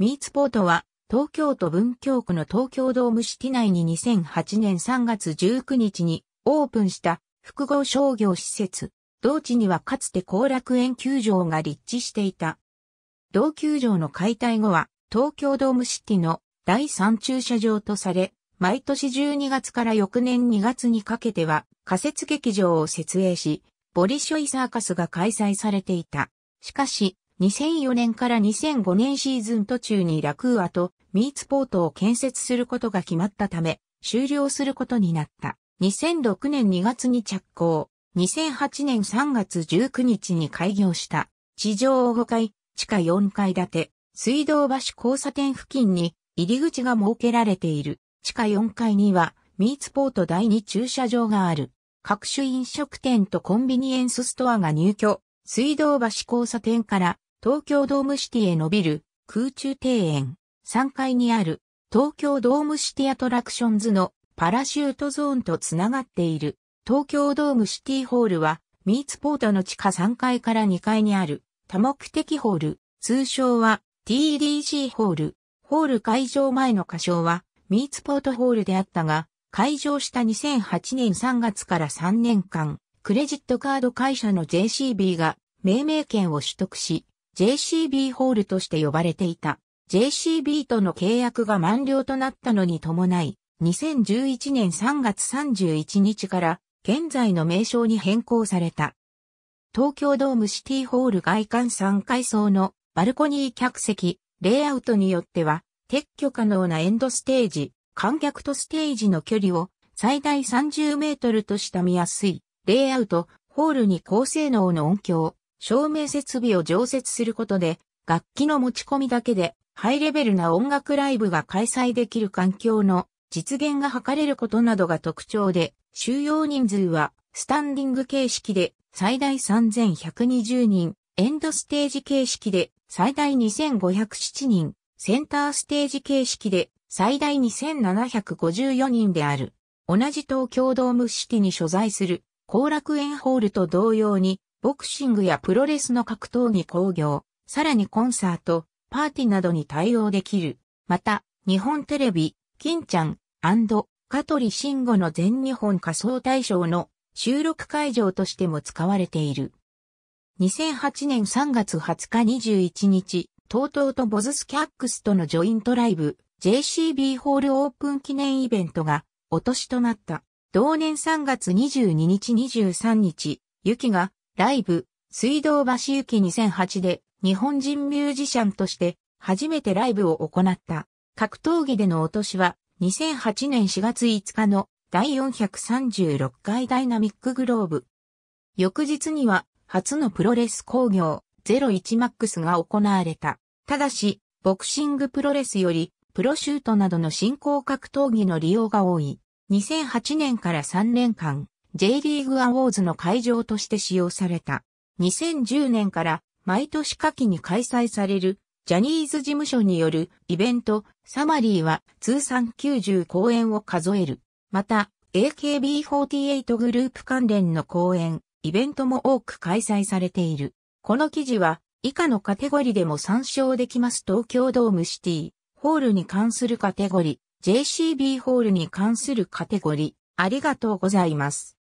ミーツポートは、東京都文京区の東京ドームシティ内に2008年3月19日にオープンした複合商業施設。同地にはかつて後楽園球場が立地していた。同球場の解体後は、東京ドームシティの第3駐車場とされ、毎年12月から翌年2月にかけては仮設劇場を設営し、ボリショイサーカスが開催されていた。しかし、2004年から2005年シーズン途中にラクーアとミーツポートを建設することが決まったため、終了することになった。2006年2月に着工、2008年3月19日に開業した、地上5階、地下4階建て、水道橋交差点付近に入り口が設けられている。地下4階には、ミーツポート第2駐車場がある。各種飲食店とコンビニエンスストアが入居。水道橋交差点から東京ドームシティへ伸びる空中庭園3階にある東京ドームシティアトラクションズのパラシュートゾーンとつながっている東京ドームシティホールはミーツポートの地下3階から2階にある多目的ホール、通称は TDC ホール。ホール会場前の仮称はミーツポートホールであったが、会場した2008年3月から3年間、クレジットカード会社の JCB が命名権を取得し、JCB ホールとして呼ばれていた。JCB との契約が満了となったのに伴い、2011年3月31日から現在の名称に変更された。東京ドームシティホール外観3階層のバルコニー客席、レイアウトによっては撤去可能なエンドステージ、観客とステージの距離を最大30メートルとした見やすい、レイアウト、ホールに高性能の音響、照明設備を常設することで、楽器の持ち込みだけで、ハイレベルな音楽ライブが開催できる環境の実現が図れることなどが特徴で、収容人数はスタンディング形式で最大3120人、エンドステージ形式で最大2507人、センターステージ形式で最大2754人である。同じ東京ドームシティに所在する後楽園ホールと同様にボクシングやプロレスの格闘技工業、さらにコンサート、パーティーなどに対応できる。また、日本テレビ、金ちゃん、香取慎吾の全日本仮想大賞の収録会場としても使われている。2008年3月20日21日、TOTO とボズスキャックスとのジョイントライブ、JCB ホールオープン記念イベントが、お年となった。同年3月22日23日、雪が、ライブ、水道橋行き2008で日本人ミュージシャンとして初めてライブを行った。格闘技での落としは2008年4月5日の第436回ダイナミックグローブ。翌日には初のプロレス工業01マックスが行われた。ただし、ボクシングプロレスよりプロシュートなどの進興格闘技の利用が多い。2008年から3年間、J リーグアウォーズの会場として使用された。2010年から毎年夏季に開催されるジャニーズ事務所によるイベントサマリーは通算90公演を数える。また AKB48 グループ関連の公演、イベントも多く開催されている。この記事は以下のカテゴリでも参照できます東京ドームシティ、ホールに関するカテゴリ、JCB ホールに関するカテゴリ、ありがとうございます。